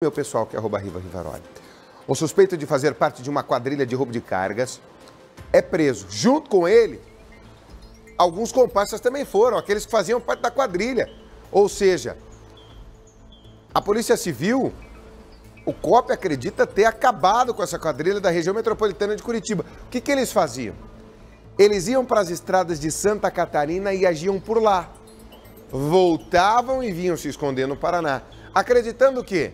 meu pessoal que é arroba Riva Rivaroli. O suspeito de fazer parte de uma quadrilha de roubo de cargas é preso. Junto com ele, alguns comparsas também foram, aqueles que faziam parte da quadrilha. Ou seja, a Polícia Civil, o COP acredita ter acabado com essa quadrilha da região metropolitana de Curitiba. O que, que eles faziam? Eles iam para as estradas de Santa Catarina e agiam por lá. Voltavam e vinham se esconder no Paraná. Acreditando que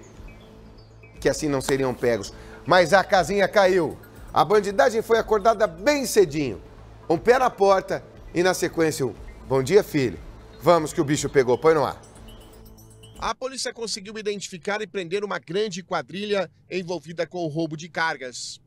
que assim não seriam pegos. Mas a casinha caiu. A bandidagem foi acordada bem cedinho. Um pé na porta e na sequência um bom dia, filho. Vamos que o bicho pegou, põe no ar. A polícia conseguiu identificar e prender uma grande quadrilha envolvida com o roubo de cargas.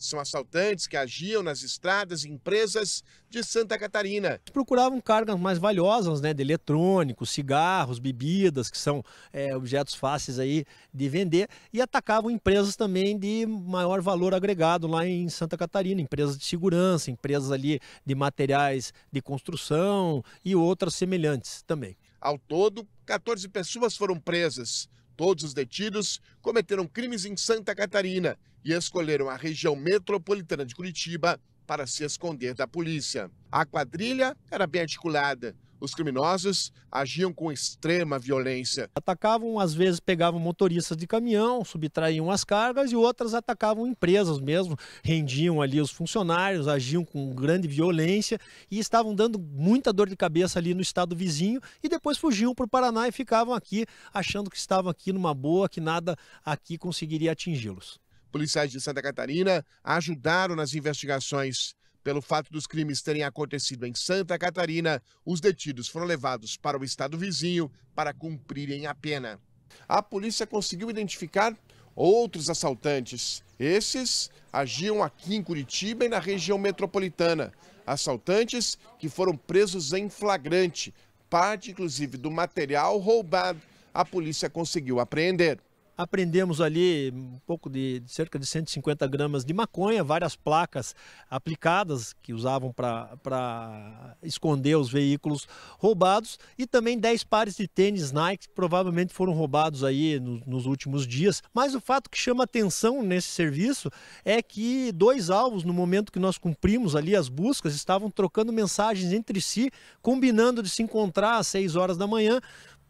São assaltantes que agiam nas estradas e empresas de Santa Catarina. Procuravam cargas mais valiosas, né, de eletrônicos, cigarros, bebidas, que são é, objetos fáceis aí de vender, e atacavam empresas também de maior valor agregado lá em Santa Catarina, empresas de segurança, empresas ali de materiais de construção e outras semelhantes também. Ao todo, 14 pessoas foram presas. Todos os detidos cometeram crimes em Santa Catarina e escolheram a região metropolitana de Curitiba para se esconder da polícia. A quadrilha era bem articulada. Os criminosos agiam com extrema violência. Atacavam, às vezes pegavam motoristas de caminhão, subtraíam as cargas e outras atacavam empresas mesmo, rendiam ali os funcionários, agiam com grande violência e estavam dando muita dor de cabeça ali no estado vizinho e depois fugiam para o Paraná e ficavam aqui achando que estavam aqui numa boa, que nada aqui conseguiria atingi-los. Policiais de Santa Catarina ajudaram nas investigações pelo fato dos crimes terem acontecido em Santa Catarina, os detidos foram levados para o estado vizinho para cumprirem a pena. A polícia conseguiu identificar outros assaltantes. Esses agiam aqui em Curitiba e na região metropolitana. Assaltantes que foram presos em flagrante. Parte, inclusive, do material roubado, a polícia conseguiu apreender. Aprendemos ali um pouco de, de cerca de 150 gramas de maconha, várias placas aplicadas que usavam para esconder os veículos roubados e também 10 pares de tênis Nike que provavelmente foram roubados aí no, nos últimos dias. Mas o fato que chama atenção nesse serviço é que dois alvos, no momento que nós cumprimos ali as buscas, estavam trocando mensagens entre si, combinando de se encontrar às 6 horas da manhã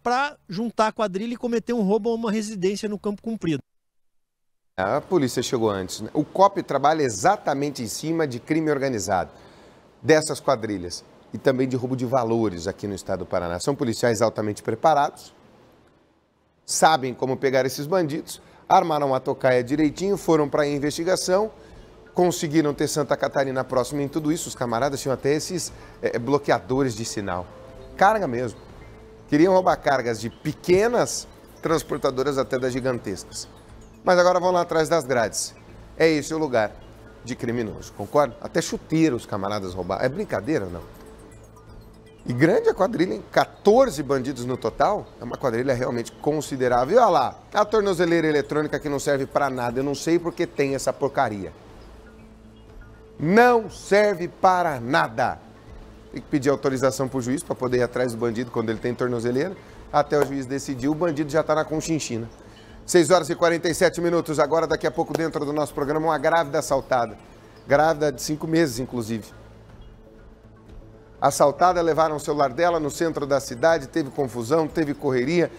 para juntar a quadrilha e cometer um roubo a uma residência no Campo Cumprido. A polícia chegou antes. Né? O COP trabalha exatamente em cima de crime organizado, dessas quadrilhas e também de roubo de valores aqui no estado do Paraná. São policiais altamente preparados, sabem como pegar esses bandidos, armaram a tocaia direitinho, foram para a investigação, conseguiram ter Santa Catarina próxima em tudo isso. Os camaradas tinham até esses é, bloqueadores de sinal. Carga mesmo. Queriam roubar cargas de pequenas transportadoras até das gigantescas. Mas agora vão lá atrás das grades. É esse o lugar de criminoso, concorda? Até chuteiro os camaradas roubaram. É brincadeira, não? E grande a quadrilha, hein? 14 bandidos no total. É uma quadrilha realmente considerável. E olha lá, a tornozeleira eletrônica que não serve para nada. Eu não sei porque tem essa porcaria. Não serve para nada tem que pedir autorização para o juiz para poder ir atrás do bandido quando ele tem tornozeleira. Até o juiz decidir, o bandido já está na conchinchina. 6 horas e 47 minutos agora, daqui a pouco dentro do nosso programa, uma grávida assaltada. Grávida de cinco meses, inclusive. Assaltada, levaram o celular dela no centro da cidade, teve confusão, teve correria.